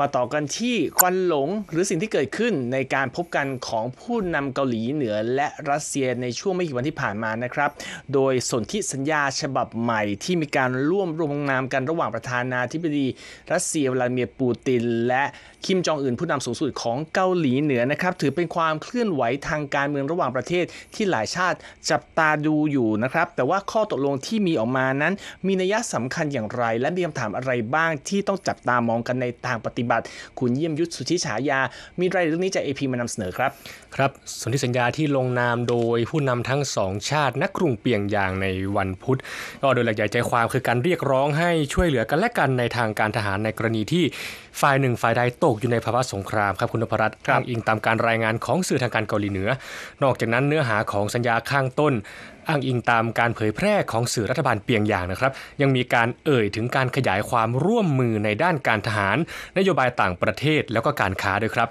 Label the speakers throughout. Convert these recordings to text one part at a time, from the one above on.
Speaker 1: มาต่อกันที่ควันหลงหรือสิ่งที่เกิดขึ้นในการพบกันของผู้นำเกาหลีเหนือและรัสเซียในช่วงไม่กี่วันที่ผ่านมานะครับ โดยสนธิสัญญาฉบับใหม่ที่มีการร่วมรวมนามกันระหว่างประธานาธิบดี รัสเซียวลาดิเมียร์ปูตินและคิมจองอึนผู้นำสูงสุดของเกาหลีเหนือนะครับ ถือเป็นความเคลื่อนไหวทางการเมืองระหว่างประเทศที่หลายชาติจับตาดูอยู่นะครับแต่ว่าข้อตกลงที่มีออกมานั้น มีนัยสำคัญอย่างไร และมีคำถามอะไรบ้างที่ต้องจับตามองกัน
Speaker 2: ในทางปฏิิบัติคุณเยี่ยมยุทธสุธิฉายามีรายละเอียดรื่องนี้จากเอพีมานำเสนอครับ ครับสนธิสัญญาที่ลงนามโดยผู้นำทั้งสองชาตินักกรุงเปียงยางในวันพุธ ก็โดยหลักใหญ่ใจความคือการเรียกร้องให้ช่วยเหลือกันและกันในทางการทหารในกรณีที่ฝ่ายหนึ่งฝ่ายใดตกอยู่ในภาวะสงครามครับคุณนพรัตน์อ้างอิงตามการรายงานของสื่อทางการเกาหลีเหนือ นอกจากนั้นเนื้อหาของสัญญาข้างต้น อ้างอิงตามการเผยแพร่ของสื่อรัฐบาลเปียงยางนะครับ ยังมีการเอ่ยถึงการขยายความร่วมมือในด้านการทหารนโยยบายต่างประเทศแล้วก็การค้าด้วยครับ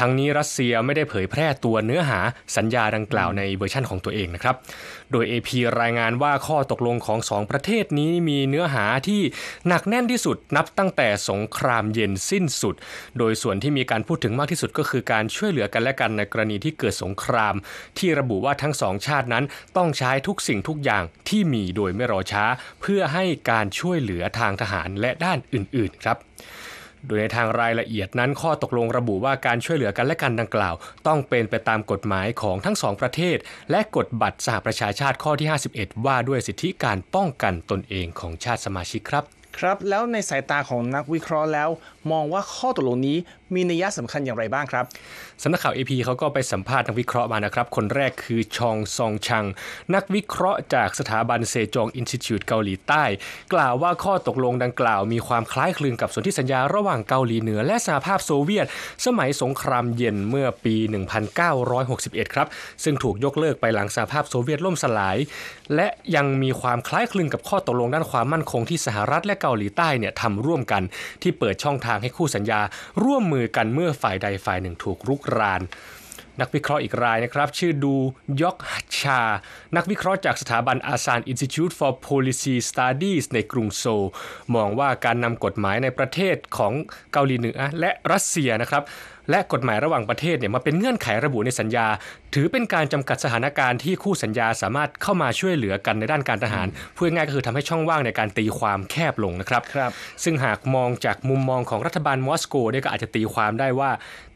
Speaker 2: ทั้งนี้รัสเซียไม่ได้เผยแพร่ตัวเนื้อหาสัญญาดังกล่าวในเวอร์ชั่นของตัวเองนะครับ โดย AP รายงานว่าข้อตกลงของสองประเทศนี้มีเนื้อหาที่หนักแน่นที่สุดนับตั้งแต่สงครามเย็นสิ้นสุด โดยส่วนที่มีการพูดถึงมากที่สุดก็คือการช่วยเหลือกันและกันในกรณีที่เกิดสงคราม ที่ระบุว่าทั้งสองชาตินั้นต้องใช้ทุกสิ่งทุกอย่างที่มีโดยไม่รอช้าเพื่อให้การช่วยเหลือทางทหารและด้านอื่นๆครับโดยในทางรายละเอียดนั้นข้อตกลงระบุว่าการช่วยเหลือกันและกันดังกล่าว ต้องเป็นไปตามกฎหมายของทั้งสองประเทศ และกฎบัตรสหประชาชาติข้อที่ 51 ว่าด้วยสิทธิการป้องกันตนเองของชาติสมาชิกครับ
Speaker 1: ครับแล้วในสายตาของนักวิเคราะห์แล้วมองว่าข้อตกลงนี้มีนัยสำคัญอย่า
Speaker 2: งไรบ้างครับสำนักข่าว AP เขาก็ไปสัมภาษณ์นักวิเคราะห์มานะครับ คนแรกคือชองซองชัง นักวิเคราะห์จากสถาบันเซจองอินสติทิวตเกาหลีใต้ กล่าวว่าข้อตกลงดังกล่าวมีความคล้ายคลึงกับสนธิสัญญาระหว่างเกาหลีเหนือและสหภาพโซเวียตสมัยสงครามเย็นเมื่อปี 1961 ครับซึ่งถูกยกเลิกไปหลังสหภาพโซเวียตล่มสลาย และยังมีความคล้ายคลึงกับข้อตกลงด้านความมั่นคงที่สหรัฐและเกาหลีใต้เนี่ยทำร่วมกัน ที่เปิดช่องทางทางให้คู่สัญญาร่วมมือกันเมื่อฝ่ายใดฝ่ายหนึ่งถูกรุกรานนักวิเคราะห์อีกรายนะครับ ชื่อดู ยอกชา นักวิเคราะห์จากสถาบันอาซาน Institute for Policy Studies ในกรุงโซลมองว่าการนำกฎหมายในประเทศของเกาหลีเหนือและรัสเซียนะครับ และกฎหมายระหว่างประเทศเนี่ยมาเป็นเงื่อนไขระบุในสัญญา ถือเป็นการจำกัดสถานการณ์ที่คู่สัญญาสามารถเข้ามาช่วยเหลือกันในด้านการทหารเพื่อง่ายก็คือทำให้ช่องว่างในการตีความแคบลงนะครับครับซึ่งหากมองจากมุมมองของรัฐบาลมอสโกเนี่ยก็อาจจะตีความได้ว่า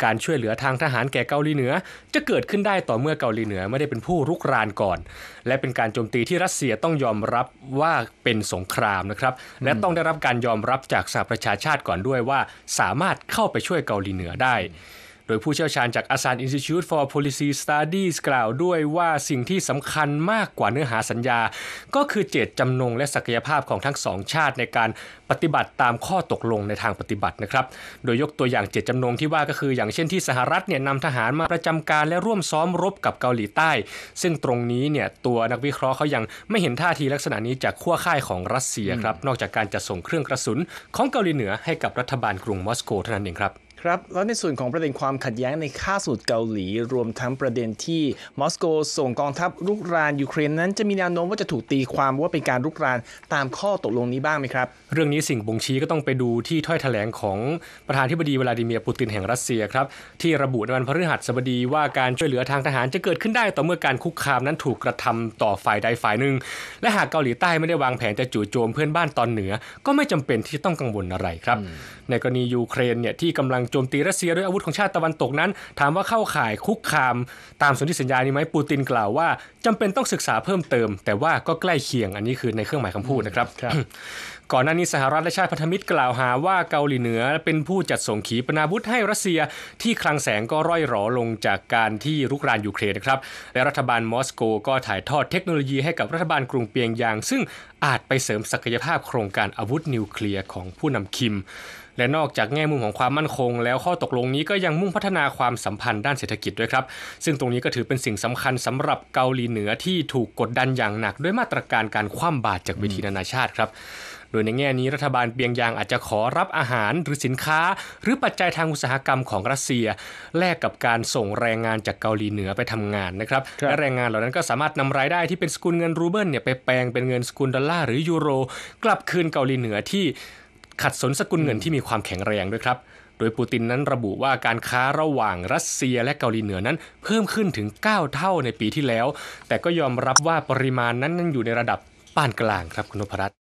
Speaker 2: การช่วยเหลือทางทหารแก่เกาหลีเหนือจะเกิดขึ้นได้ต่อเมื่อเกาหลีเหนือไม่ได้เป็นผู้รุกรานก่อน และเป็นการโจมตีที่รัสเซียต้องยอมรับว่าเป็นสงครามนะครับ และต้องได้รับการยอมรับจากสหประชาชาติก่อนด้วยว่าสามารถเข้าไปช่วยเกาหลีเหนือได้โดยผู้เชี่ยวชาญจากอ a s a น Institute for Policy Studies กล่าวด้วยว่าสิ่งที่สำคัญมากกว่าเนื้อหาสัญญา ก็คือเจตจำนงและศักยภาพของทั้งสองชาติในการปฏิบัติตามข้อตกลงในทางปฏิบัตินะครับ โดยยกตัวอย่างเจตจำนงที่ว่าก็คือ อย่างเช่นที่สหรัฐเนี่ยนำทหารมาประจำการและร่วมซ้อมรบกับเกาหลีใต้ ซึ่งตรงนี้เนี่ยตัวนักวิเคราะห์เขายังไม่เห็นท่าทีลักษณะนี้จากขั้วค่ายของรัสเซียครับนอกจากการจะส่งเครื่องกระสุน ของเกาหลีเหนือ ให้กับรัฐบาลกรุงมอสโกเท่านั้นเองครับ
Speaker 1: ครับแล้วในส่วนของประเด็นความขัดแย้งในค่าสูตรเกาหลีรวมทั้งประเด็นที่มอสโกส่งกองทัพรุกราน ยูเครน นั้นจะมีแนวโน้มว่าจะถูกตีความว่าเป็นกา
Speaker 2: รรุกรานตามข้อตกลงนี้บ้างไหมครับ เรื่องนี้สิ่งบ่งชี้ก็ต้องไปดูที่ถ้อยแถลงของประธานที่บดี วลาดิเมียร์ปูตินแห่งรัสเซียครับที่ระบุในวันพฤหัสบดีว่าการช่วยเหลือทางทหารจะเกิดขึ้นได้ต่อเมื่อการคุกคามนั้นถูกกระทำต่อฝ่ายใดฝ่ายหนึ่งและหากเกาหลีใต้ไม่ได้วางแผนจะจู่โจมเพื่อนบ้านตอนเหนือ ก็ไม่จำเป็นที่ต้องกังวลอะไรครับ ในกรณียูเครนเนี่ยที่กำลังโจจมตีรัสเซียด้วยอาวุธของชาติตะวันตกนั้น ถามว่าเข้าข่ายคุกคามตามสนธิสัญญานี้ไหมปูตินกล่าวว่าจำเป็นต้องศึกษาเพิ่มเติม แต่ว่าก็ใกล้เคียง อันนี้คือในเครื่องหมายคำพูดนะครับก่อนหน้านี้สหรัฐและชาติพันธมิตรกล่าวหาว่าเกาหลีเหนือเป็นผู้จัดส่งขีปนาวุธให้รัสเซียที่คลังแสงก็ร่อยหรอลงจากการที่รุกรานยูเครนนะครับ และรัฐบาลมอสโกก็ถ่ายทอดเทคโนโลยีให้กับรัฐบาลกรุงเปียงยางซึ่งอาจไปเสริมศักยภาพโครงการอาวุธนิวเคลียร์ของผู้นำคิม และนอกจากแง่มุมของความมั่นคงแล้วข้อตกลงนี้ก็ยังมุ่งพัฒนาความสัมพันธ์ด้านเศรษฐกิจด้วยครับ ซึ่งตรงนี้ก็ถือเป็นสิ่งสำคัญสำหรับเกาหลีเหนือที่ถูกกดดันอย่างหนักด้วยมาตรการการคว่ำบาตรจากเวทีนานาชาติครับดยในแง่นี้รัฐบาลเปียงยางอาจจะขอรับอาหารหรือสินค้า หรือปัจจัยทางอุตสาหกรรมของรัสเซีย แลกกับการส่งแรงงานจากเกาหลีเหนือไปทำงานนะครับและแรงงานเหล่านั้นก็สามารถนำรายได้ที่เป็นสกุลเงินรูเบิลเนี่ยไปแปลงเป็นเงินสกุลดอลลาร์หรือยูโร กลับคืนเกาหลีเหนือที่ ขัดสนสกุลเงินที่มีความแข็งแรงด้วยครับโดยปูตินนั้นระบุว่าการค้าระหว่างรัสเซียและเกาหลีเหนือนั้น เพิ่มขึ้นถึง9เท่าในปีที่แล้วแต่ก็ยอมรับว่าปริมาณนั้นนันอยู่ในระดับปานกลางครับคุณนพรัตน์